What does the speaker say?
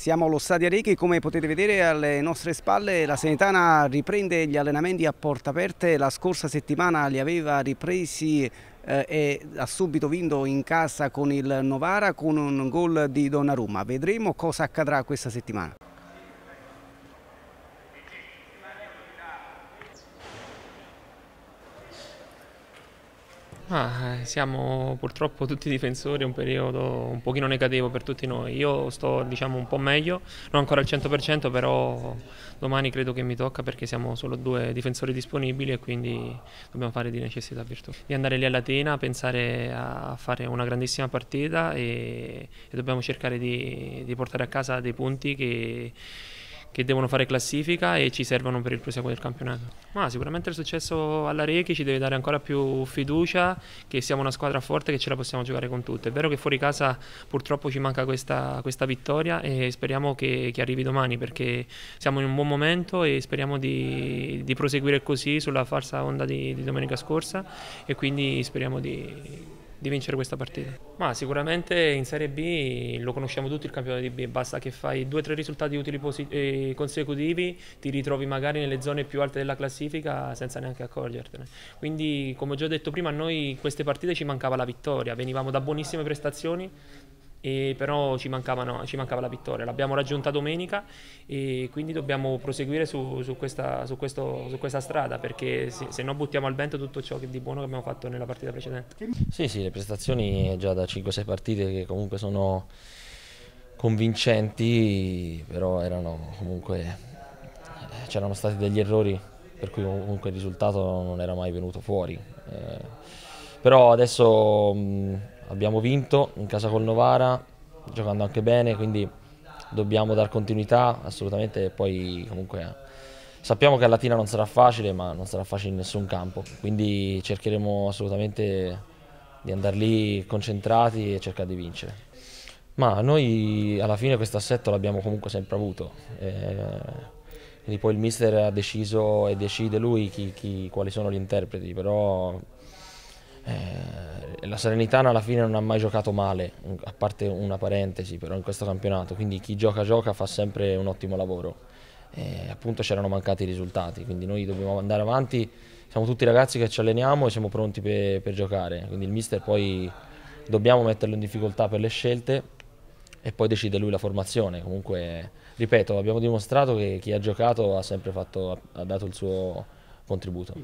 Siamo allo Stadio Arechi, come potete vedere alle nostre spalle la Senetana riprende gli allenamenti a porta aperte, la scorsa settimana li aveva ripresi eh, e ha subito vinto in casa con il Novara con un gol di Donnarumma, vedremo cosa accadrà questa settimana. Ah, siamo purtroppo tutti difensori, è un periodo un pochino negativo per tutti noi. Io sto diciamo un po' meglio, non ancora al 100%, però domani credo che mi tocca perché siamo solo due difensori disponibili e quindi dobbiamo fare di necessità virtù. Di andare lì a Latina, pensare a fare una grandissima partita e, e dobbiamo cercare di, di portare a casa dei punti che che devono fare classifica e ci servono per il proseguo del campionato. Ma sicuramente il successo alla Rechi ci deve dare ancora più fiducia che siamo una squadra forte e che ce la possiamo giocare con tutto. È vero che fuori casa purtroppo ci manca questa, questa vittoria e speriamo che, che, arrivi domani perché siamo in un buon momento e speriamo di, di proseguire così sulla falsa onda di, di domenica scorsa e quindi speriamo di di vincere questa partita. Ma sicuramente in Serie B lo conosciamo tutti il campione di B, basta che fai due o tre risultati utili eh, consecutivi, ti ritrovi magari nelle zone più alte della classifica senza neanche accorgertene. Quindi come ho già detto prima, a noi in queste partite ci mancava la vittoria, venivamo da buonissime prestazioni, e però ci, no, ci, mancava la vittoria, l'abbiamo raggiunta domenica e quindi dobbiamo proseguire su, su, questa, su, questo, su questa, strada perché se, se, no buttiamo al vento tutto ciò che di buono che abbiamo fatto nella partita precedente. Sì, sì, le prestazioni già da 5-6 partite che comunque sono convincenti, però erano comunque c'erano stati degli errori per cui comunque il risultato non era mai venuto fuori. Eh, però adesso... Mh, abbiamo vinto in casa col Novara, giocando anche bene, quindi dobbiamo dar continuità assolutamente. Poi comunque eh, sappiamo che a Latina non sarà facile, ma non sarà facile in nessun campo, quindi cercheremo assolutamente di andare lì concentrati e cercare di vincere. Ma noi alla fine questo assetto l'abbiamo comunque sempre avuto. Eh, quindi poi il mister ha deciso e decide lui chi, chi, quali sono gli interpreti, però eh, la Serenitana alla fine non ha mai giocato male, a parte una parentesi però in questo campionato, quindi chi gioca gioca fa sempre un ottimo lavoro. E appunto c'erano mancati i risultati, quindi noi dobbiamo andare avanti, siamo tutti ragazzi che ci alleniamo e siamo pronti per, per giocare, quindi il mister poi dobbiamo metterlo in difficoltà per le scelte e poi decide lui la formazione, comunque ripeto abbiamo dimostrato che chi ha giocato ha sempre fatto, ha dato il suo contributo.